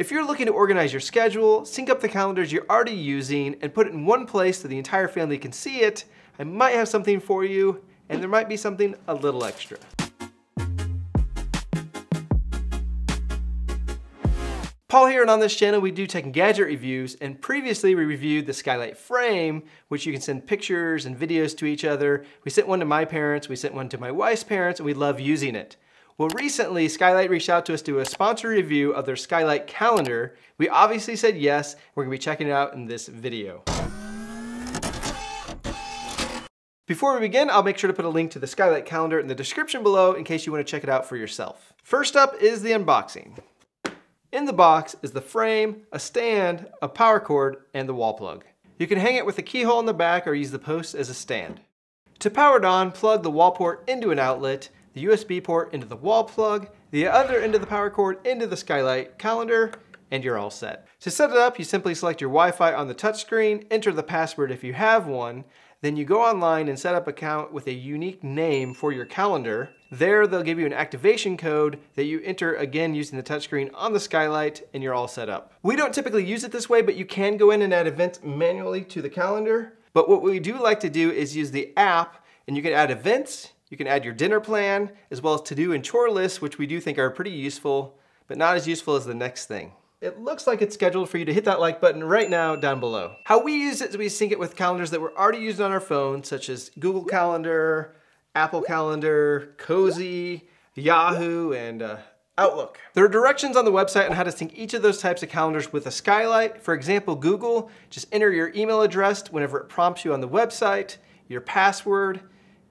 If you're looking to organize your schedule, sync up the calendars you're already using, and put it in one place so the entire family can see it, I might have something for you, and there might be something a little extra. Paul here, and on this channel we do tech and gadget reviews, and previously we reviewed the Skylight Frame, which you can send pictures and videos to each other. We sent one to my parents, we sent one to my wife's parents, and we love using it. Well, recently Skylight reached out to us to do a sponsor review of their Skylight calendar. We obviously said yes. We're gonna be checking it out in this video. Before we begin, I'll make sure to put a link to the Skylight calendar in the description below in case you wanna check it out for yourself. First up is the unboxing. In the box is the frame, a stand, a power cord, and the wall plug. You can hang it with a keyhole in the back or use the post as a stand. To power it on, plug the wall port into an outlet the USB port into the wall plug, the other end of the power cord into the skylight calendar, and you're all set. To set it up, you simply select your Wi-Fi on the touchscreen, enter the password if you have one, then you go online and set up an account with a unique name for your calendar. There, they'll give you an activation code that you enter again using the touchscreen on the skylight, and you're all set up. We don't typically use it this way, but you can go in and add events manually to the calendar. But what we do like to do is use the app, and you can add events, you can add your dinner plan, as well as to-do and chore lists, which we do think are pretty useful, but not as useful as the next thing. It looks like it's scheduled for you to hit that like button right now down below. How we use it is we sync it with calendars that we're already using on our phone, such as Google Calendar, Apple Calendar, Cozy, Yahoo, and uh, Outlook. There are directions on the website on how to sync each of those types of calendars with a skylight. For example, Google, just enter your email address whenever it prompts you on the website, your password,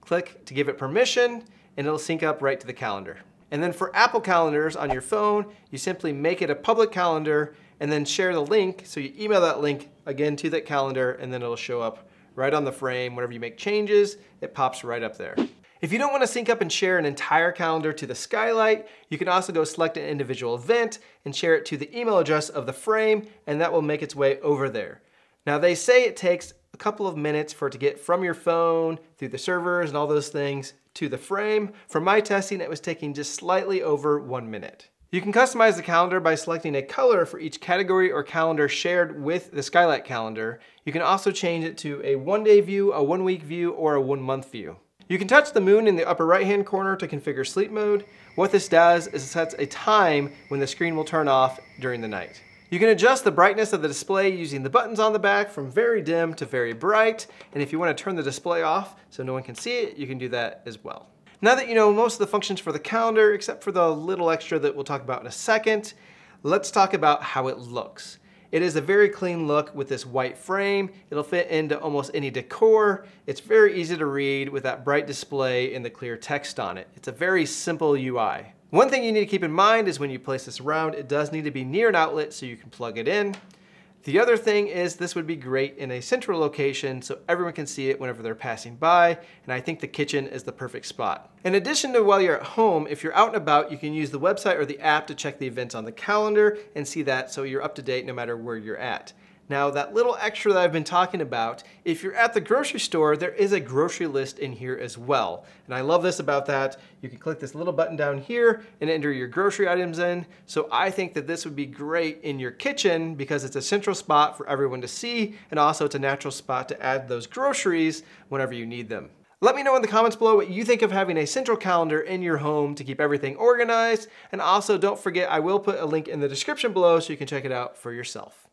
Click to give it permission and it'll sync up right to the calendar. And then for Apple calendars on your phone, you simply make it a public calendar and then share the link. So you email that link again to that calendar and then it'll show up right on the frame. Whenever you make changes, it pops right up there. If you don't wanna sync up and share an entire calendar to the skylight, you can also go select an individual event and share it to the email address of the frame and that will make its way over there. Now they say it takes couple of minutes for it to get from your phone through the servers and all those things to the frame. For my testing, it was taking just slightly over one minute. You can customize the calendar by selecting a color for each category or calendar shared with the Skylight calendar. You can also change it to a one day view, a one week view, or a one month view. You can touch the moon in the upper right hand corner to configure sleep mode. What this does is it sets a time when the screen will turn off during the night. You can adjust the brightness of the display using the buttons on the back from very dim to very bright. And if you wanna turn the display off so no one can see it, you can do that as well. Now that you know most of the functions for the calendar, except for the little extra that we'll talk about in a second, let's talk about how it looks. It is a very clean look with this white frame. It'll fit into almost any decor. It's very easy to read with that bright display and the clear text on it. It's a very simple UI. One thing you need to keep in mind is when you place this around, it does need to be near an outlet so you can plug it in. The other thing is this would be great in a central location so everyone can see it whenever they're passing by, and I think the kitchen is the perfect spot. In addition to while you're at home, if you're out and about, you can use the website or the app to check the events on the calendar and see that so you're up to date no matter where you're at. Now that little extra that I've been talking about, if you're at the grocery store, there is a grocery list in here as well. And I love this about that. You can click this little button down here and enter your grocery items in. So I think that this would be great in your kitchen because it's a central spot for everyone to see. And also it's a natural spot to add those groceries whenever you need them. Let me know in the comments below what you think of having a central calendar in your home to keep everything organized. And also don't forget, I will put a link in the description below so you can check it out for yourself.